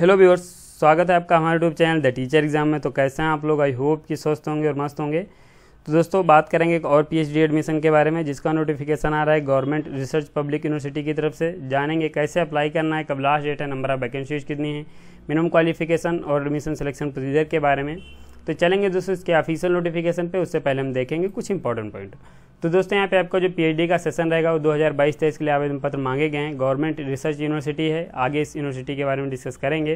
hello viewers स्वागत है आपका हमारे YouTube channel the teacher exam में तो कैसे हैं आप लोग आई होप कि स्वस्थ होंगे और मस्त होंगे तो दोस्तों बात करेंगे एक और पीएचडी एडमिशन के बारे में जिसका नोटिफिकेशन आ रहा है गवर्नमेंट रिसर्च पब्लिक यूनिवर्सिटी की तरफ से जानेंगे कैसे अप्लाई करना है कब लास्ट डेट है नंबर ऑफ वैकेंसीज कितनी है मिनिमम क्वालिफिकेशन और एडमिशन सिलेक्शन प्रोसीजर के बारे में तो चलेंगे दोस्तों इसके ऑफिशियल नोटिफिकेशन पर उससे पहले हम देखेंगे कुछ इंपॉर्टेंट पॉइंट तो दोस्तों यहाँ पे आपका जो पीएचडी का सेशन रहेगा वो 2022 हज़ार के लिए आवेदन पत्र मांगे गए हैं गवर्नमेंट रिसर्च यूनिवर्सिटी है आगे इस यूनिवर्सिटी के बारे में डिस्कस करेंगे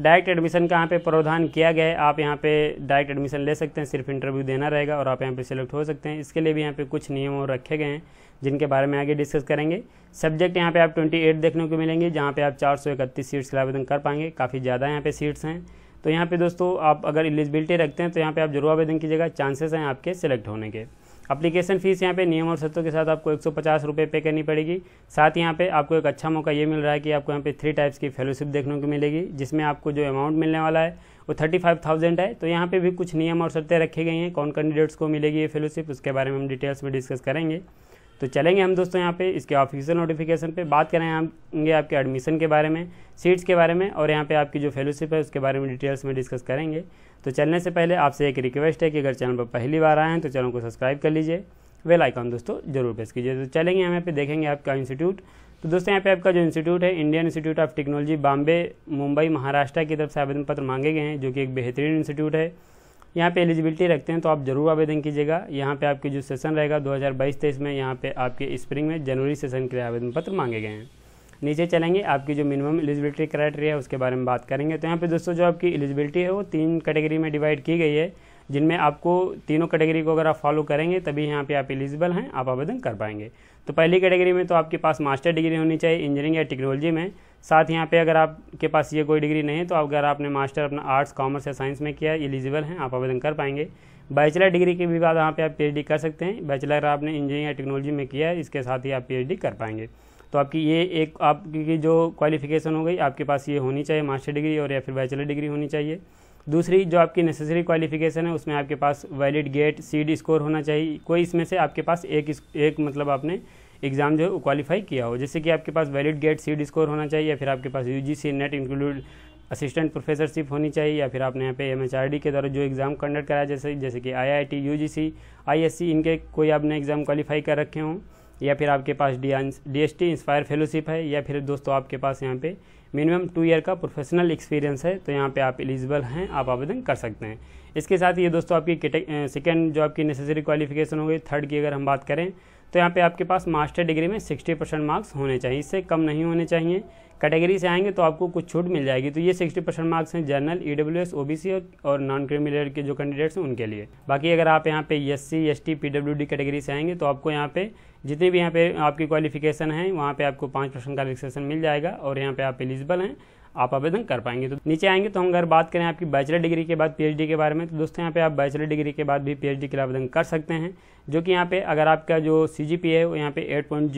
डायरेक्ट एडमिशन का यहाँ पे प्रावधान किया गया है आप यहाँ पे डायरेक्ट एडमिशन ले सकते हैं सिर्फ इंटरव्यू देना रहेगा और आप यहाँ पे सिलेक्ट हो सकते हैं इसके लिए भी यहाँ पे कुछ नियम और रखे गए हैं जिनके बारे में आगे डिस्कस करेंगे सब्जेक्ट यहाँ पे आप ट्वेंटी देखने को मिलेंगे जहाँ पर आप चार सीट्स का आवेदन कर पाएंगे काफ़ी ज़्यादा यहाँ पर सीट्स हैं तो यहाँ पर दोस्तों आप अगर एलिजिबिलिटी रखते हैं तो यहाँ पर आप जरूर आवेदन कीजिएगा चांसेस हैं आपके सिलेक्ट होने के अप्लीकेशन फ़ीस यहाँ पे नियम और शर्तों के साथ आपको एक सौ पे करनी पड़ेगी साथ यहाँ पे आपको एक अच्छा मौका ये मिल रहा है कि आपको यहाँ पे थ्री टाइप्स की फेलोशिप देखने को मिलेगी जिसमें आपको जो अमाउंट मिलने वाला है वो थर्टी फाइव थाउजेंड है तो यहाँ पे भी कुछ नियम और शर्तें रखी गई हैं कौन कैंडिडेट्स को मिलेगी ये फेलोशिप उसके बारे में हम डिटेल्स में डिस्कस करेंगे तो चलेंगे हम दोस्तों यहाँ पे इसके ऑफिशियल नोटिफिकेशन पे बात करें आएंगे आपके एडमिशन के बारे में सीट्स के बारे में और यहाँ पे आपकी जो फेलोशिप है उसके बारे में डिटेल्स में डिस्कस करेंगे तो चलने से पहले आपसे एक रिक्वेस्ट है कि अगर चैनल पर पहली बार आए हैं तो चैनल को सब्सक्राइब कर लीजिए वेल आइकॉन दोस्तों जरूर प्रेस कीजिए तो चलेंगे हम यहाँ पे देखेंगे आपका इंस्टीट्यूट तो दोस्तों यहाँ पे आपका जो इंस्टीट्यूट है Indian Institute of Technology Bombay Mumbai Maharashtra की तरफ से आवेदन पत्र मांगे गए हैं जो कि एक बेहतरीन इंस्टीट्यूट है यहाँ पे एलिजिबिलिटी रखते हैं तो आप ज़रूर आवेदन कीजिएगा यहाँ पे आपके जो सेशन रहेगा 2022-23 में यहाँ पे आपके स्प्रिंग में जनवरी सेशन के लिए आवेदन पत्र मांगे गए हैं नीचे चलेंगे आपकी जो मिनिमम एलिजिबिलिटी क्राइटेरिया है उसके बारे में बात करेंगे तो यहाँ पे दोस्तों जो आपकी एलिजिबिलिटी है वो तीन कैटेगरी में डिवाइड की गई है जिनमें आपको तीनों कैटेगरी को अगर आप फॉलो करेंगे तभी यहाँ पे आप एलिजिबल हैं आप आवेदन कर पाएंगे तो पहली कैटेगरी में तो आपके पास मास्टर डिग्री होनी चाहिए इंजीनियरिंग या टेक्नोलॉजी में साथ यहाँ पे अगर आपके पास ये कोई डिग्री नहीं है तो अगर आपने मास्टर अपना आर्ट्स कॉमर्स या साइंस में किया एलिजिबल हैं आप आवेदन कर पाएंगे बैचलर डिग्री के भी बाद यहाँ पे आप पी कर सकते हैं बैचलर आपने इंजीनियरिंग या टेक्नोलॉजी में किया है इसके साथ ही आप पी कर पाएंगे तो आपकी ये एक आपकी जो क्वालिफिकेशन हो गई आपके पास ये होनी चाहिए मास्टर डिग्री और या फिर बैचलर डिग्री होनी चाहिए दूसरी जो आपकी नेसेसरी क्वालिफिकेशन है उसमें आपके पास वैलिड गेट सीड स्कोर होना चाहिए कोई इसमें से आपके पास एक एक मतलब आपने एग्ज़ाम जो है क्वालिफाई किया हो जैसे कि आपके पास वैलिड गेट सीड स्कोर होना चाहिए या फिर आपके पास U G C NET include assistant professorship होनी चाहिए या फिर आपने यहाँ पे एम एच आर डी के द्वारा जो एग्ज़ाम कंडक्ट कराया जैसे जैसे कि I I T U G C I S C इनके कोई आपने एग्ज़ाम क्वालिफाई कर रखे हों या फिर आपके पास D D S T INSPIRE fellowship है या फिर दोस्तों आपके पास यहाँ पे मिनिमम टू ईयर का प्रोफेशनल एक्सपीरियंस है तो यहाँ पे आप एलिजिबल हैं आप आवेदन कर सकते हैं इसके साथ ये दोस्तों आपकी सेकेंड जो आपकी नेसेसरी क्वालिफिकेशन हो गई थर्ड की अगर हम बात करें तो यहाँ पे आपके पास मास्टर डिग्री में 60 परसेंट मार्क्स होने चाहिए इससे कम नहीं होने चाहिए कैटेगरी से आएंगे तो आपको कुछ छूट मिल जाएगी तो ये 60 परसेंट मार्क्स हैं general E W S O B C और नॉन क्रिमिनल के जो कैंडिडेट्स हैं उनके लिए बाकी अगर आप यहाँ पे S C S T P W D category से आएंगे तो आपको यहाँ पे जितने भी यहाँ पे आपकी क्वालिफिकेशन है वहाँ पे आपको पाँच परसेंट का रिलेक्सेशन मिल जाएगा और यहाँ पे आप एलिजिबल हैं आप आवेदन कर पाएंगे तो नीचे आएंगे तो हम अगर बात करें आपकी बैचलर डिग्री के बाद पीएचडी के बारे में तो दोस्तों यहाँ पे आप बैचलर डिग्री के बाद भी पीएचडी के लिए आवेदन कर सकते हैं जो कि यहाँ पे अगर आपका जो सी है वो यहाँ पे 8.0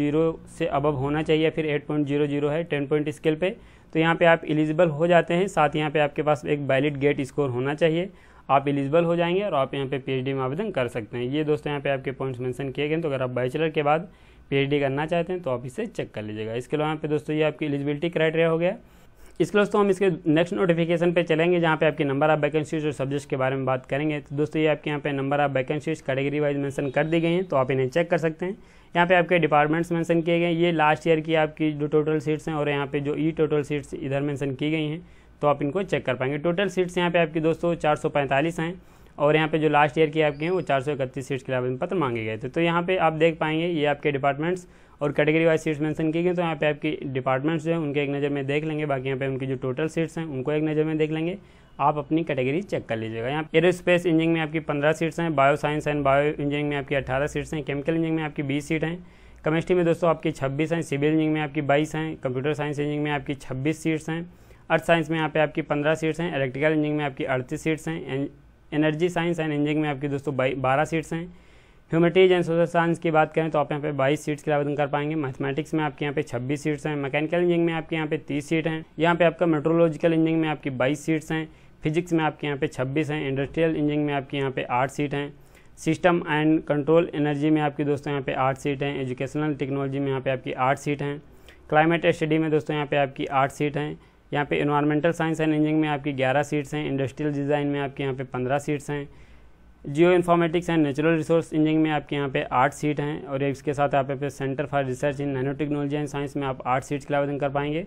से अबव होना चाहिए फिर 8.00 है 10 पॉइंट स्केल पे तो यहाँ पे आप एलिजिबल हो जाते हैं साथ यहाँ पे आपके पास एक वैलिड गेट स्कोर होना चाहिए आप एलिजिबल हो जाएंगे और आप यहाँ पे पीएचडी में आवेदन कर सकते हैं ये दोस्तों यहाँ पे आपके पॉइंट्स मेंशन किए गए तो अगर आप बैचलर के बाद पीएचडी करना चाहते हैं तो आप इसे चेक कर लीजिएगा इसके अलावा यहाँ पे दोस्तों ये आपकी एलिजिबिलिटी क्राइटेरिया हो गया इसके दोस्तों हम इसके नेक्स्ट नोटिफिकेशन पे चलेंगे जहाँ पे आपके नंबर ऑफ वैकेंसीज और सब्जेक्ट के बारे में बात करेंगे तो दोस्तों ये आपके यहाँ पे number of vacancies category wise mention कर दी गई हैं तो आप इन्हें चेक कर सकते हैं यहाँ पे आपके डिपार्टमेंट्स मेंशन किए गए ये लास्ट ईयर की आपकी जो टोटल सीट्स हैं और यहाँ पे जो ई टोटल सीट्स इधर मेंशन की गई हैं तो आप इनको चेक कर पाएंगे टोटल सीट्स यहाँ पे आपकी दोस्तों पैंतालीस हैं और यहाँ पे जो लास्ट ईयर की आपके हैं वो चार सीट्स के लिए आवेदन पत्र मांगे गए थे तो यहाँ पे आप देख पाएंगे ये आपके डिपार्टमेंट्स और कैटेगरी वाइज सीट्स मेंशन की गई तो यहाँ पे आपकी डिपार्टमेंट्स जो है उनके एक नज़र में देख लेंगे बाकी यहाँ पे उनकी जो टोटल सीट्स हैं उनको एक नज़र में देख लेंगे आप अपनी कैटेगरी चेक कर लीजिएगा यहाँ एरोस्पेस इंजीनियरिंग में आपकी पंद्रह सीट्स हैं bio science and bio engineering में आपकी अठारह सीट्स हैं केमिकल इंजीनियरिंग में आपकी बीस सीट हैं केमिस्ट्री में दोस्तों आपकी छब्बीस हैं सिविल इंजीनियरिंग में आपकी बाईस हैं कंप्यूटर साइंस इंजीनियरिंग में आपकी छब्बीस सीट्स हैं अर्थ साइंस में यहाँ पे आपकी पंद्रह सीट्स हैं इलेक्ट्रिकल इंजीनियरिंग में आपकी अड़तीस सीट्स हैं एनर्जी साइंस एंड इंजीनियरिंग में आपकी दोस्तों बारह सीट्स हैं ह्यूमिटीज एंड सोशल साइंस की बात करें तो आप यहाँ पे बाईस सीट्स के आवेदन कर पाएंगे मैथमेटिक्स में आपके यहाँ पे छब्बीस सीट्स हैं मैकेनिकल इंजीनियरिंग में आपके यहाँ पे तीस सीट हैं यहाँ पे आपका मेट्रोलॉजिकल इंजीनियरिंग में आपकी बाईस सीट्स हैं फिजिक्स में आपके यहाँ पे छब्बीस हैं इंडस्ट्रियल इंजीनियरिंग में आपके यहाँ पे आठ सीट हैं सिस्टम एंड कंट्रोल एनर्जी में आपकी दोस्तों यहाँ पे आठ सीट हैं एजुकेशनल टेक्नोलॉजी में यहाँ पे आपकी आठ सीट हैं क्लाइमेट स्टडी में दोस्तों यहाँ पे आपकी आठ सीट हैं यहाँ पे इन्वायरमेंटल साइंस एंड इंजीनियरिंग में आपकी 11 सीट्स हैं इंडस्ट्रियल डिज़ाइन में आपके यहाँ पे 15 सीट्स हैं geo informatics and natural resource engineering में आपके यहाँ पे आठ सीट हैं और इसके साथ आप पे centre for research in nano technology and science में आप आठ सीट्स के आवेदन कर पाएंगे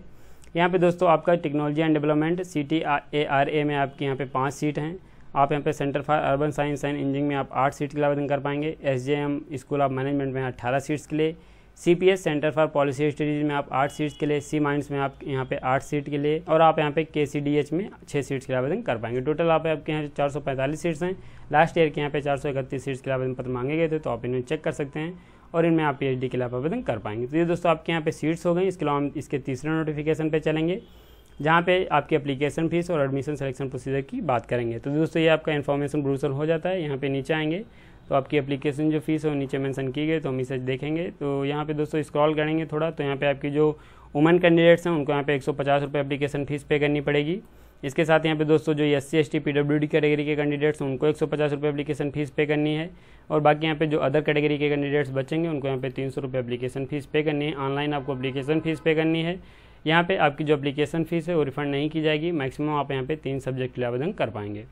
यहाँ पे दोस्तों आपका technology and development C T A R A में आपके यहाँ पे पाँच सीट हैं आप यहाँ पे centre for urban science and engineering में आप आठ सीट के लिए आवेदन कर पाएंगे S J M school of management में अट्ठारह सीट्स के लिए C P S centre for policy studies में आप आठ सीट्स के लिए सी माइंस में आप यहाँ पे आठ सीट के लिए और आप यहाँ पे के सी डी एच में छः सीट्स के लिए आवेदन कर पाएंगे टोटल आप आपके यहाँ चार सौ पैंतालीस सीट्स हैं लास्ट ईयर के यहाँ पे चार सौ इकतीस सीट्स के लिए आवेदन पत्र मांगे गए थे तो आप इन्हें चेक कर सकते हैं और इनमें आप पी के लिए आवेदन कर पाएंगे तो ये दोस्तों आपके यहाँ पे सीट्स हो गई इसके अलावा हम इसके तीसरे नोटिफिकेशन पर चलेंगे जहाँ पे आपकी अप्लीकेशन फीस और एडमिशन सिलेक्शन प्रोसीजर की बात करेंगे तो दोस्तों ये आपका इन्फॉर्मेशन ब्रूसल हो जाता है यहाँ पे नीचे आएंगे तो आपकी एप्लीकेशन जो फ़ीस है वो नीचे मेंशन की गई तो हम इसे देखेंगे तो यहाँ पे दोस्तों स्क्रॉल करेंगे थोड़ा तो यहाँ पे आपकी जो वुमेन कैंडिडेट्स हैं उनको यहाँ पे एक सौ एप्लीकेशन फ़ीस पे करनी पड़ेगी इसके साथ यहाँ पे दोस्तों जो S C S T P W D category के कैंडिडेट्स हैं उनको एक सौ पचास रुपये एप्लीकेशन फ़ीस पे करनी है और बाकी यहाँ पे जो अदर कैटेगरी के कैंडिडेट्स बचेंगे उनको यहाँ पे तीन सौ रुपये एप्लीकेशन फ़ीस पे करनी है ऑनलाइन आपको अपलीकेशन फ़ीस पे करनी है यहाँ पे आपकी जो एप्लीकेशन फ़ीस है वो रिफंड नहीं की जाएगी मैक्सिमम आप यहाँ पे तीन सब्जेक्ट के लिए आवेदन कर पाएंगे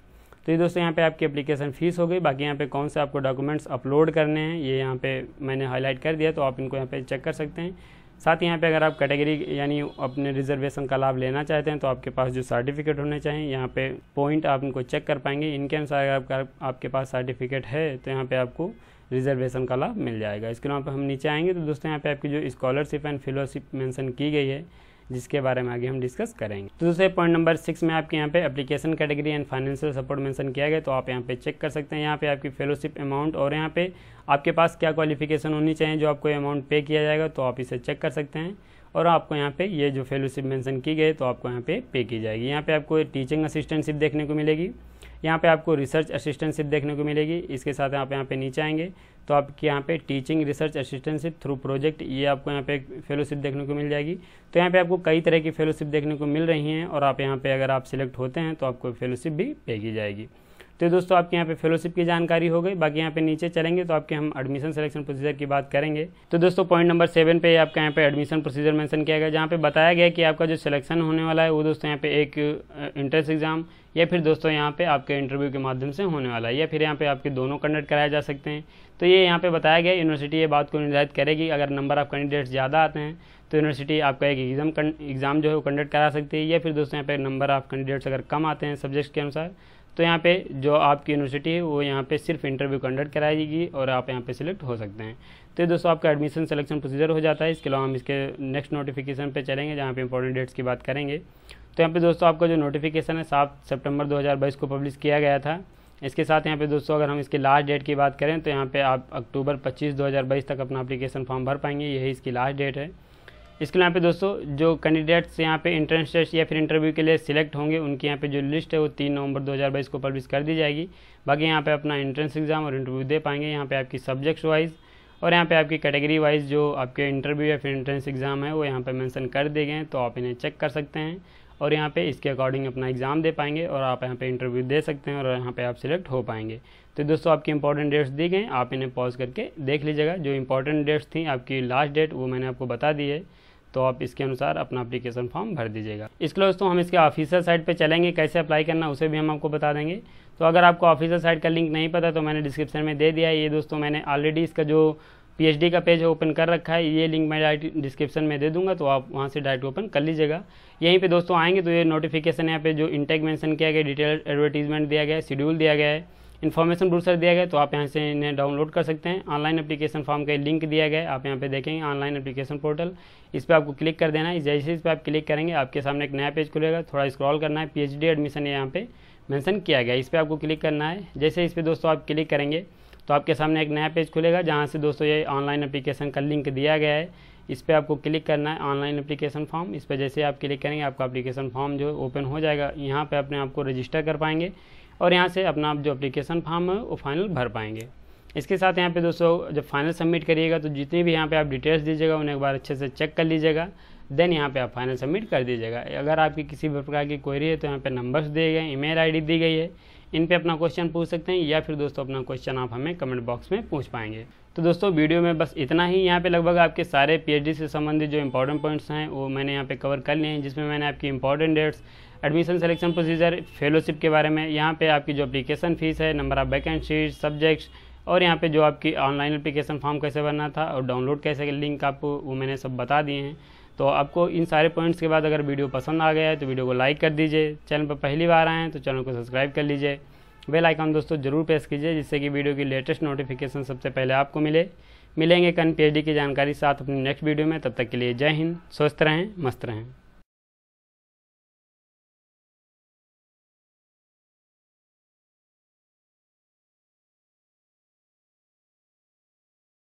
तो ये दोस्तों यहाँ पे आपकी एप्लीकेशन फ़ीस हो गई बाकी यहाँ पे कौन से आपको डॉक्यूमेंट्स अपलोड करने हैं ये यहाँ पे मैंने हाईलाइट कर दिया तो आप इनको यहाँ पे चेक कर सकते हैं साथ ही यहाँ पे अगर आप कैटेगरी यानी अपने रिजर्वेशन का लाभ लेना चाहते हैं तो आपके पास जो सर्टिफिकेट होने चाहिए यहाँ पे पॉइंट आप इनको चेक कर पाएंगे इनके अनुसार अगर आपका आपके पास सर्टिफिकेट है तो यहाँ पे आपको रिजर्वेशन का लाभ मिल जाएगा इसके अलावा हम नीचे आएंगे तो दोस्तों यहाँ पे आपकी जो स्कॉलरशिप एंड फेलोशिप मैंसन की गई है जिसके बारे में आगे हम डिस्कस करेंगे तो दूसरे पॉइंट नंबर सिक्स में आपके यहाँ पे application category and financial support mention किया गया तो आप यहाँ पे चेक कर सकते हैं यहाँ पे आपकी फेलोशिप अमाउंट और यहाँ पे आपके पास क्या क्वालिफिकेशन होनी चाहिए जो आपको अमाउंट पे किया जाएगा तो आप इसे चेक कर सकते हैं और आपको यहाँ पे ये जो फेलोशिप मेंशन की गई तो आपको यहाँ पे पे की जाएगी यहाँ पे आपको टीचिंग असिस्टेंटशिप देखने को मिलेगी यहाँ पे आपको रिसर्च असिस्टेंटशिप देखने को मिलेगी इसके साथ आप यहाँ पे नीचे आएंगे तो आपके यहाँ पे teaching research assistantship through project ये आपको यहाँ पे फेलोशिप देखने को मिल जाएगी तो यहाँ पे आपको कई तरह की फेलोशिप देखने को मिल रही हैं और आप यहाँ पे अगर आप सिलेक्ट होते हैं तो आपको फेलोशिप भी पे की जाएगी तो दोस्तों आपके यहाँ पे फेलोशिप की जानकारी हो गई बाकी यहाँ पे नीचे चलेंगे तो आपके हम एडमिशन सिलेक्शन प्रोसीजर की बात करेंगे तो दोस्तों पॉइंट नंबर सेवन पे आपका यहाँ पे एडमिशन प्रोसीजर मेंशन किया गया जहाँ पे बताया गया कि आपका जो सिलेक्शन होने वाला है वो दोस्तों यहाँ पे एक इंट्रेंस एग्जाम या फिर दोस्तों यहाँ पे आपके इंटरव्यू के माध्यम से होने वाला है या फिर यहाँ पे आपके दोनों कंडक्ट कराए जा सकते हैं तो ये यहाँ पे बताया गया यूनिवर्सिटी ये बात को निर्धारित करेगी अगर नंबर ऑफ कैंडिडेट्स ज़्यादा आते हैं तो यूनिवर्सिटी आपका एक एग्ज़ाम एग्ज़ाम जो है वो कंडक्ट करा सकती है या फिर दोस्तों यहाँ पे नंबर ऑफ कैंडिडेट्स अगर कम आते हैं सब्जेक्ट्स के अनुसार तो यहाँ पे जो आपकी यूनिवर्सिटी है वो यहाँ पे सिर्फ इंटरव्यू कंडक्ट कराएगी और आप यहाँ पे सिलेक्ट हो सकते हैं तो ये दोस्तों आपका एडमिशन सिलेक्शन प्रोसीजर हो जाता है इसके अलावा हम इसके नेक्स्ट नोटिफिकेशन पे चलेंगे जहाँ पे इंपॉर्टेंट डेट्स की बात करेंगे तो यहाँ पे दोस्तों आपका जो नोटिफिकेशन है सात सेप्टेम्बर दो को पब्लिश किया गया था इसके साथ यहाँ पे दोस्तों अगर हम इसकी लास्ट डेट की बात करें तो यहाँ पे आप अक्टूबर 25 2022 तक अपना अप्लीकेशन फॉर्म भर पाएंगे यही इसकी लास्ट डेट है इसके लिए यहाँ पे दोस्तों जो कैंडिडेट्स यहाँ पे इंट्रेंस टेस्ट या फिर इंटरव्यू के लिए सिलेक्ट होंगे उनकी यहाँ पे जो लिस्ट है वो तीन नवंबर 2022 को पब्लिश कर दी जाएगी बाकी यहाँ पे अपना इंट्रेंस एग्ज़ाम और इंटरव्यू दे पाएंगे यहाँ पे आपकी सब्जेक्ट्स वाइज और यहाँ पे आपकी कैटेगरी वाइज जो आपके इंटरव्यू या फिर इंट्रेंस एग्ज़ाम है वो यहाँ पर मैंसन कर दिए गए तो आप इन्हें चेक कर सकते हैं और यहाँ पे इसके अकॉर्डिंग अपना एग्ज़ाम दे पाएंगे और आप यहाँ पे इंटरव्यू दे सकते हैं और यहाँ पे आप सिलेक्ट हो पाएंगे तो दोस्तों आपकी इंपॉर्टेंट डेट्स दी गई आप इन्हें पॉज करके देख लीजिएगा जो इंपॉर्टेंट डेट्स थी आपकी लास्ट डेट वो मैंने आपको बता दी है तो आप इसके अनुसार अपना अप्लीकेशन फॉर्म भर दीजिएगा इसके लिए दोस्तों हम इसके ऑफिसर साइट पर चलेंगे कैसे अप्लाई करना उसे भी हम आपको बता देंगे तो अगर आपको ऑफिसर साइट का लिंक नहीं पता तो मैंने डिस्क्रिप्शन में दे दिया ये दोस्तों मैंने ऑलरेडी इसका जो पीएचडी का पेज ओपन कर रखा है ये लिंक मैं डायरेक्ट डिस्क्रिप्शन में दे दूंगा तो आप वहाँ से डायरेक्ट ओपन कर लीजिएगा यहीं पे दोस्तों आएंगे तो ये नोटिफिकेशन यहाँ पे जो इंटेक मेंशन किया गया डिटेल एडवर्टीजमेंट दिया गया है शेड्यूल दिया गया है इन्फॉर्मेशन ब्रूसर दिया गया तो आप यहाँ से इन्हें डाउनलोड कर सकते हैं ऑनलाइन अपलीकेशन फॉर्म का लिंक दिया गया आप यहाँ पे देखेंगे ऑनलाइन अपलीकेशन पोर्टल इस पर आपको क्लिक कर देना है जैसे इस पर आप क्लिक करेंगे आपके सामने एक नया पेज खुलेगा थोड़ा स्क्रॉल करना है पी एडमिशन यहाँ पे मैंसन किया गया इस पर आपको क्लिक करना है जैसे इस पर दोस्तों आप क्लिक करेंगे तो आपके सामने एक नया पेज खुलेगा जहाँ से दोस्तों ये ऑनलाइन अप्लीकेशन का लिंक दिया गया है इस पर आपको क्लिक करना है ऑनलाइन अप्लीकेशन फॉर्म इस पर जैसे आप क्लिक करेंगे आपका अप्लीकेशन फॉर्म जो ओपन हो जाएगा यहाँ पर अपने आपको रजिस्टर कर पाएंगे और यहाँ से अपना आप जो अप्लीकेशन फॉर्म है वो फाइनल भर पाएंगे इसके साथ यहाँ पे दोस्तों जब फाइनल सबमिट करिएगा तो जितनी भी यहाँ पे आप डिटेल्स दीजिएगा उन्हें एक बार अच्छे से चेक कर लीजिएगा देन यहाँ पे आप फाइनल सबमिट कर दीजिएगा अगर आपकी किसी भी प्रकार की क्वेरी है तो यहाँ पे नंबर्स दिए गए ईमेल आईडी दी गई है इन पे अपना क्वेश्चन पूछ सकते हैं या फिर दोस्तों अपना क्वेश्चन आप हमें कमेंट बॉक्स में पूछ पाएंगे तो दोस्तों वीडियो में बस इतना ही यहाँ पे लगभग आपके सारे पीएचडी से संबंधित जो इंपॉर्टेंट पॉइंट्स हैं वो मैंने यहाँ पे कवर कर लिए हैं जिसमें मैंने आपकी important dates admission selection procedure fellowship के बारे में यहाँ पे आपकी जो अप्लीकेशन फ़ीस है नंबर ऑफ वैकेंसी सब्जेक्ट्स और यहाँ पर जो आपकी ऑनलाइन अप्लीकेशन फॉर्म कैसे भरना था और डाउनलोड कैसे लिंक आपको वो मैंने सब बता दिए हैं तो आपको इन सारे पॉइंट्स के बाद अगर वीडियो पसंद आ गया है तो वीडियो को लाइक कर दीजिए चैनल पर पहली बार आएँ तो चैनल को सब्सक्राइब कर लीजिए बेल आइकन दोस्तों जरूर प्रेस कीजिए जिससे कि वीडियो की लेटेस्ट नोटिफिकेशन सबसे पहले आपको मिले मिलेंगे कन पी की जानकारी साथ अपनी नेक्स्ट वीडियो में तब तक के लिए जय हिंद स्वस्थ रहें मस्त रहें